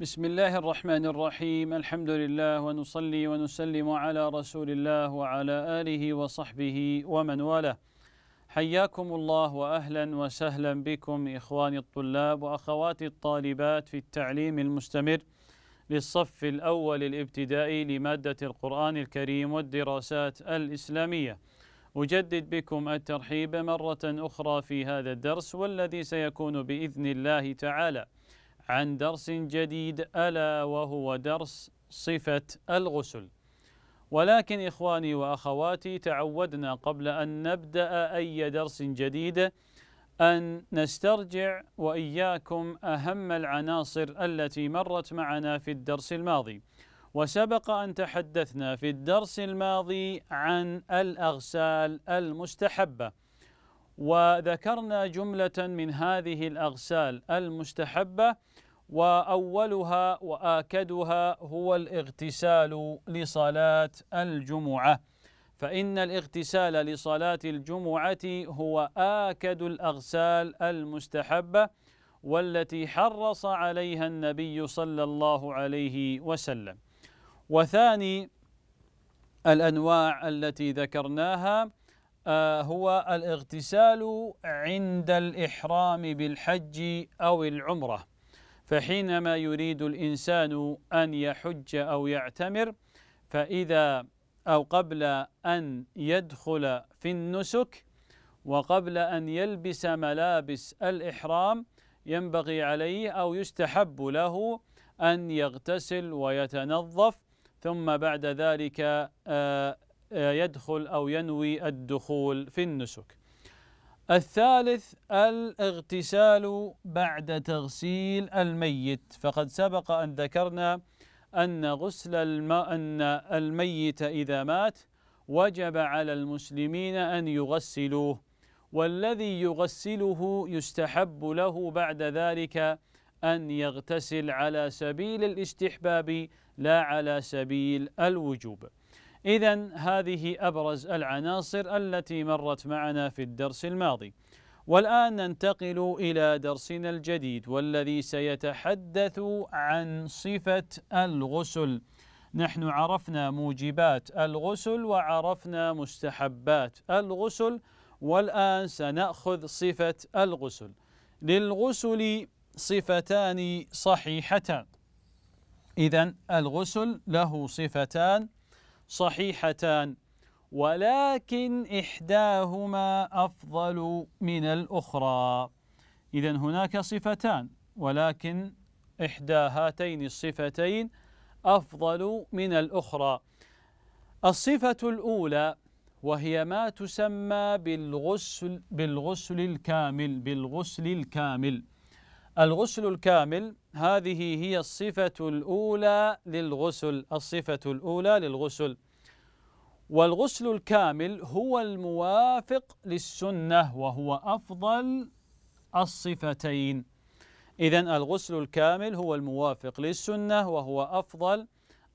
بسم الله الرحمن الرحيم الحمد لله ونصلي ونسلم على رسول الله وعلى آله وصحبه ومن والاه حياكم الله وأهلا وسهلا بكم إخواني الطلاب وأخواتي الطالبات في التعليم المستمر للصف الأول الابتدائي لمادة القرآن الكريم والدراسات الإسلامية أجدد بكم الترحيب مرة أخرى في هذا الدرس والذي سيكون بإذن الله تعالى عن درس جديد ألا وهو درس صفة الغسل ولكن إخواني وأخواتي تعودنا قبل أن نبدأ أي درس جديد أن نسترجع وإياكم أهم العناصر التي مرت معنا في الدرس الماضي وسبق أن تحدثنا في الدرس الماضي عن الأغسال المستحبة وذكرنا جملة من هذه الأغسال المستحبة وأولها وآكدها هو الاغتسال لصلاة الجمعة فإن الاغتسال لصلاة الجمعة هو آكد الأغسال المستحبة والتي حرص عليها النبي صلى الله عليه وسلم وثاني الأنواع التي ذكرناها آه، هو الاغتسال عند الإحرام بالحج أو العمرة فحينما يريد الإنسان أن يحج أو يعتمر فإذا أو قبل أن يدخل في النسك وقبل أن يلبس ملابس الإحرام ينبغي عليه أو يستحب له أن يغتسل ويتنظف ثم بعد ذلك آه، يدخل أو ينوي الدخول في النسك الثالث الاغتسال بعد تغسيل الميت فقد سبق أن ذكرنا أن غسل الماء أن الميت إذا مات وجب على المسلمين أن يغسلوه والذي يغسله يستحب له بعد ذلك أن يغتسل على سبيل الاستحباب لا على سبيل الوجوب إذا هذه أبرز العناصر التي مرت معنا في الدرس الماضي والآن ننتقل إلى درسنا الجديد والذي سيتحدث عن صفة الغسل نحن عرفنا موجبات الغسل وعرفنا مستحبات الغسل والآن سنأخذ صفة الغسل للغسل صفتان صحيحتان إذا الغسل له صفتان صحيحتان ولكن إحداهما أفضل من الأخرى إذا هناك صفتان ولكن إحدى هاتين الصفتين أفضل من الأخرى الصفة الأولى وهي ما تسمى بالغسل بالغسل الكامل بالغسل الكامل الغسل الكامل هذه هي الصفة الأولى للغسل الصفة الأولى للغسل والغسل الكامل هو الموافق للسنة وهو أفضل الصفتين إذا الغسل الكامل هو الموافق للسنة وهو أفضل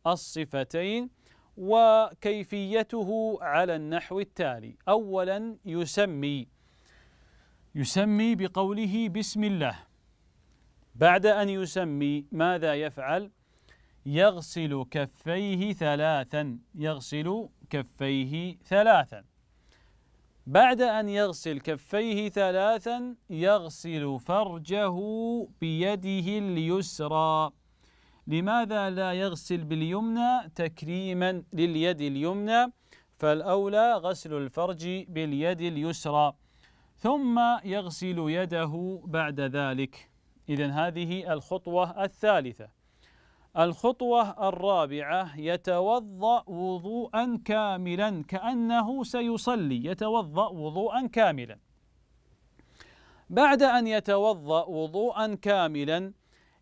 الصفتين وكيفيته على النحو التالي أولا يسمي يسمي بقوله بسم الله بعد أن يسمي ماذا يفعل؟ يغسل كفيه ثلاثا يغسل كفيه ثلاثا بعد أن يغسل كفيه ثلاثا يغسل فرجه بيده اليسرى لماذا لا يغسل باليمنى تكريما لليد اليمنى فالأولى غسل الفرج باليد اليسرى ثم يغسل يده بعد ذلك إذا هذه الخطوة الثالثة الخطوة الرابعة يتوضأ وضوءا كاملا كأنه سيصلي يتوضأ وضوءا كاملا بعد أن يتوضأ وضوءا كاملا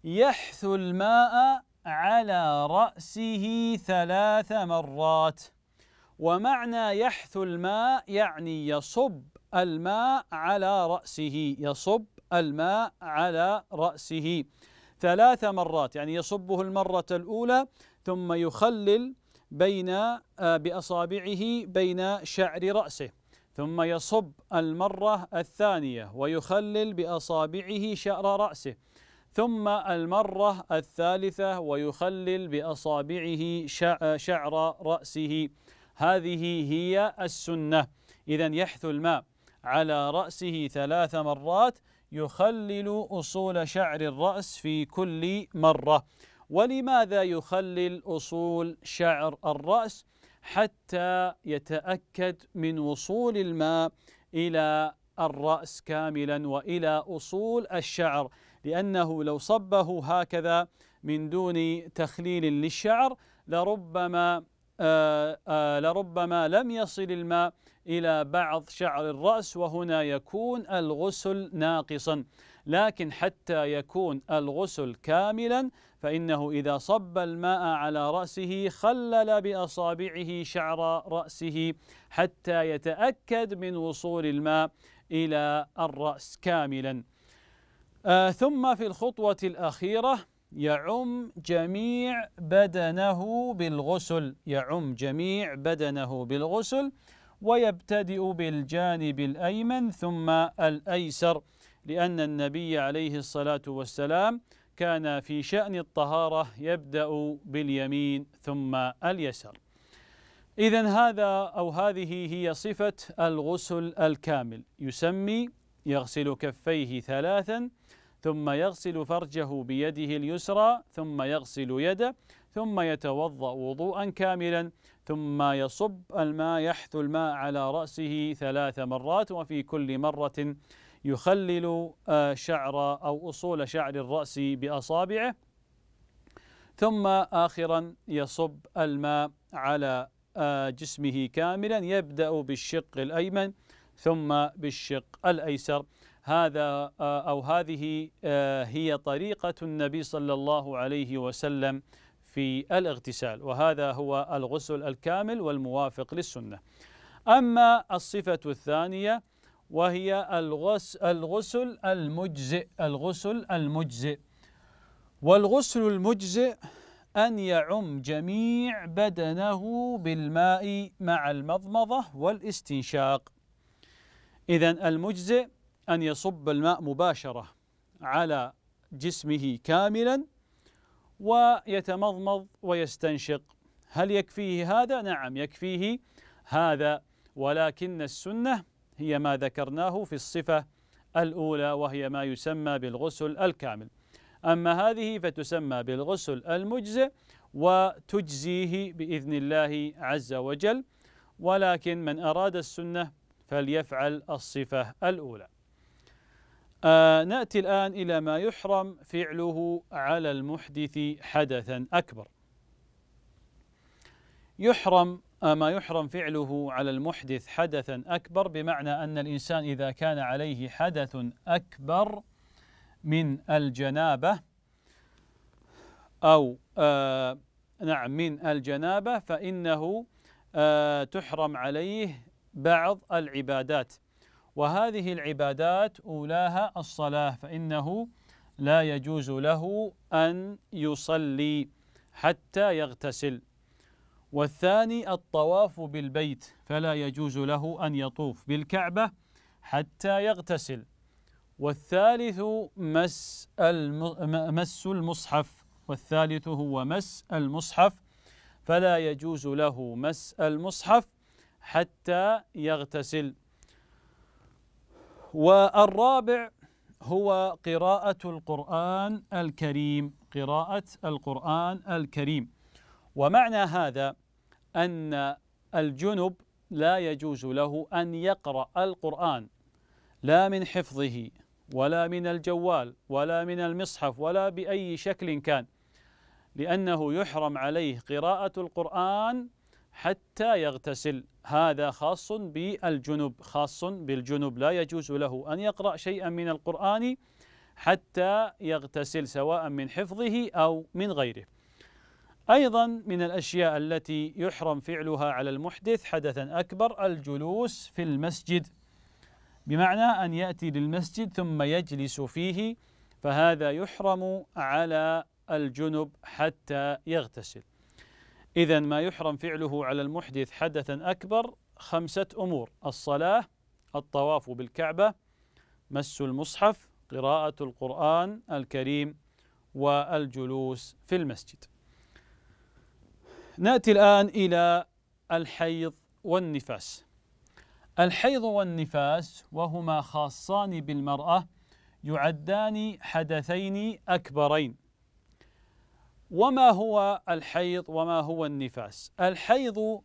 يحث الماء على رأسه ثلاث مرات ومعنى يحث الماء يعني يصب الماء على رأسه يصب الماء على رأسه ثلاث مرات يعني يصبه المرة الأولى ثم يخلل بين آه، بأصابعه بين شعر رأسه ثم يصب المرة الثانية ويخلل بأصابعه شعر رأسه ثم المرة الثالثة ويخلل بأصابعه آه، شعر رأسه هذه هي السنة إذا يحث الماء على رأسه ثلاث مرات يخلل أصول شعر الرأس في كل مرة ولماذا يخلل أصول شعر الرأس حتى يتأكد من وصول الماء إلى الرأس كاملا وإلى أصول الشعر لأنه لو صبه هكذا من دون تخليل للشعر لربما آآ آه، آآ آه، لربما لم يصل الماء إلى بعض شعر الرأس وهنا يكون الغسل ناقصا لكن حتى يكون الغسل كاملا فإنه إذا صب الماء على رأسه خلل بأصابعه شعر رأسه حتى يتأكد من وصول الماء إلى الرأس كاملا آه ثم في الخطوة الأخيرة يعم جميع بدنه بالغسل يعم جميع بدنه بالغسل ويبتدئ بالجانب الأيمن ثم الأيسر لأن النبي عليه الصلاة والسلام كان في شأن الطهارة يبدأ باليمين ثم اليسر إذا هذا أو هذه هي صفة الغسل الكامل يسمي يغسل كفيه ثلاثا ثم يغسل فرجه بيده اليسرى ثم يغسل يده ثم يتوضأ وضوءا كاملا ثم يصب الماء يحثو الماء على رأسه ثلاث مرات وفي كل مرة يخلل آه، شعر أو أصول شعر الرأس بأصابعه ثم آخرا يصب الماء على آه، جسمه كاملا يبدأ بالشق الأيمن ثم بالشق الأيسر هذا آه، أو هذه هي طريقة النبي صلى الله عليه وسلم في الاغتسال وهذا هو الغسل الكامل والموافق للسنة أما الصفة الثانية وهي الغسل المجزئ الغسل المجزئ والغسل المجزئ أن يعم جميع بدنه بالماء مع المضمضة والاستنشاق إذا المجزئ أن يصب الماء مباشرة على جسمه كاملا ويتمضمض ويستنشق هل يكفيه هذا؟ نعم يكفيه هذا ولكن السنة هي ما ذكرناه في الصفة الأولى وهي ما يسمى بالغسل الكامل أما هذه فتسمى بالغسل المجزئ وتجزيه بإذن الله عز وجل ولكن من أراد السنة فليفعل الصفة الأولى آه ناتي الان الى ما يحرم فعله على المحدث حدثا اكبر. يحرم آه ما يحرم فعله على المحدث حدثا اكبر بمعنى ان الانسان اذا كان عليه حدث اكبر من الجنابه او آه نعم من الجنابه فانه آه، تحرم عليه بعض العبادات وهذه العبادات أولاها الصلاة فإنه لا يجوز له أن يصلي حتى يغتسل والثاني الطواف بالبيت فلا يجوز له أن يطوف بالكعبة حتى يغتسل والثالث مس مس المصحف والثالث هو مس المصحف فلا يجوز له مس المصحف حتى يغتسل والرابع هو قراءة القرآن الكريم قراءة القرآن الكريم ومعنى هذا أن الجنب لا يجوز له أن يقرأ القرآن لا من حفظه ولا من الجوال ولا من المصحف ولا بأي شكل كان لأنه يحرم عليه قراءة القرآن حتى يغتسل هذا خاص بالجنب خاص بالجنب لا يجوز له أن يقرأ شيئا من القرآن حتى يغتسل سواء من حفظه أو من غيره أيضا من الأشياء التي يحرم فعلها على المحدث حدثا أكبر الجلوس في المسجد بمعنى أن يأتي للمسجد ثم يجلس فيه فهذا يحرم على الجنب حتى يغتسل إذا ما يحرم فعله على المحدث حدثا أكبر خمسة أمور الصلاة الطواف بالكعبة مس المصحف قراءة القرآن الكريم والجلوس في المسجد ناتي الان الى الحيض والنفاس الحيض والنفاس وهما خاصان بالمراه يعدان حدثين اكبرين وما هو الحيض وما هو النفاس الحيض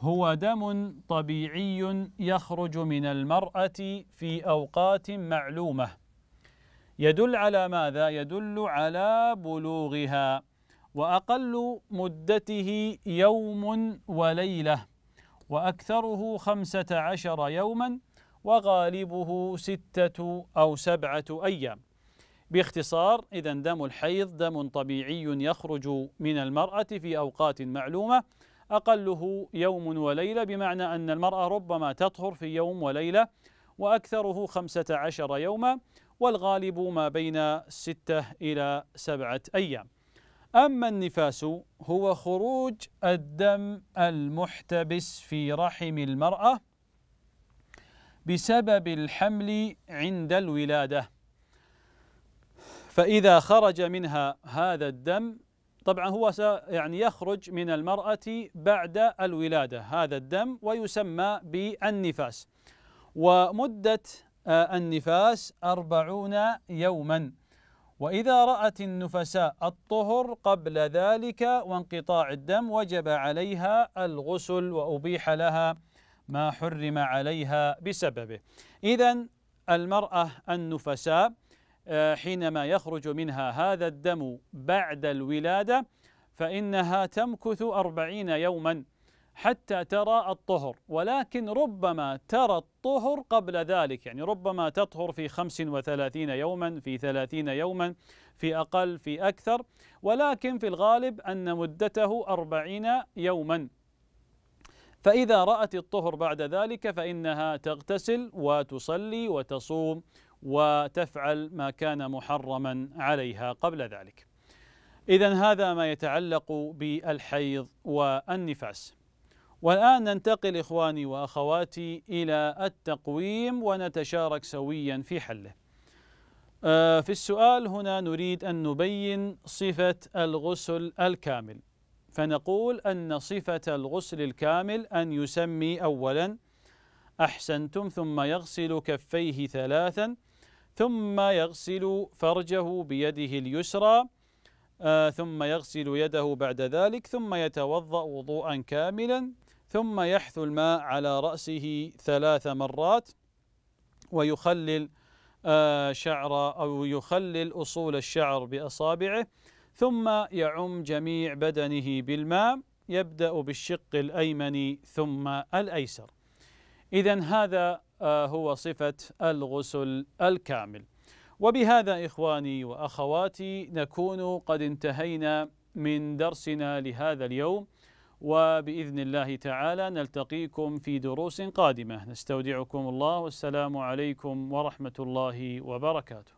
هو دم طبيعي يخرج من المراه في اوقات معلومه يدل على ماذا يدل على بلوغها واقل مدته يوم وليله واكثره خمسه عشر يوما وغالبه سته او سبعه ايام باختصار إذا دم الحيض دم طبيعي يخرج من المرأة في أوقات معلومة أقله يوم وليلة بمعنى أن المرأة ربما تطهر في يوم وليلة وأكثره خمسة عشر يوما والغالب ما بين ستة إلى سبعة أيام أما النفاس هو خروج الدم المحتبس في رحم المرأة بسبب الحمل عند الولاده فإذا خرج منها هذا الدم طبعا هو يعني يخرج من المرأة بعد الولادة هذا الدم ويسمى بالنفاس ومدة آه، النفاس أربعون يوما وإذا رأت النفساء الطهر قبل ذلك وانقطاع الدم وجب عليها الغسل وأبيح لها ما حرم عليها بسببه إذا المرأة النفساء آه، حينما يخرج منها هذا الدم بعد الولادة فإنها تمكث أربعين يوما حتى ترى الطهر ولكن ربما ترى الطهر قبل ذلك يعني ربما تطهر في خمس وثلاثين يوما في ثلاثين يوما في أقل في أكثر ولكن في الغالب أن مدته أربعين يوما فإذا رأت الطهر بعد ذلك فإنها تغتسل وتصلي وتصوم وتفعل ما كان محرما عليها قبل ذلك. إذا هذا ما يتعلق بالحيض والنفاس. والآن ننتقل إخواني وأخواتي إلى التقويم ونتشارك سويا في حله. آه، في السؤال هنا نريد أن نبين صفة الغسل الكامل. فنقول أن صفة الغسل الكامل أن يسمي أولا أحسنتم ثم يغسل كفيه ثلاثا ثم يغسل فرجه بيده اليسرى آه، ثم يغسل يده بعد ذلك ثم يتوضأ وضوءا كاملا ثم يحث الماء على رأسه ثلاث مرات ويخلل آه، شعر أو يخلل أصول الشعر بأصابعه ثم يعم جميع بدنه بالماء يبدأ بالشق الأيمن ثم الأيسر إذا هذا آه، هو صفة الغسل الكامل وبهذا إخواني وأخواتي نكون قد انتهينا من درسنا لهذا اليوم وبإذن الله تعالى نلتقيكم في دروس قادمة نستودعكم الله والسلام عليكم ورحمة الله وبركاته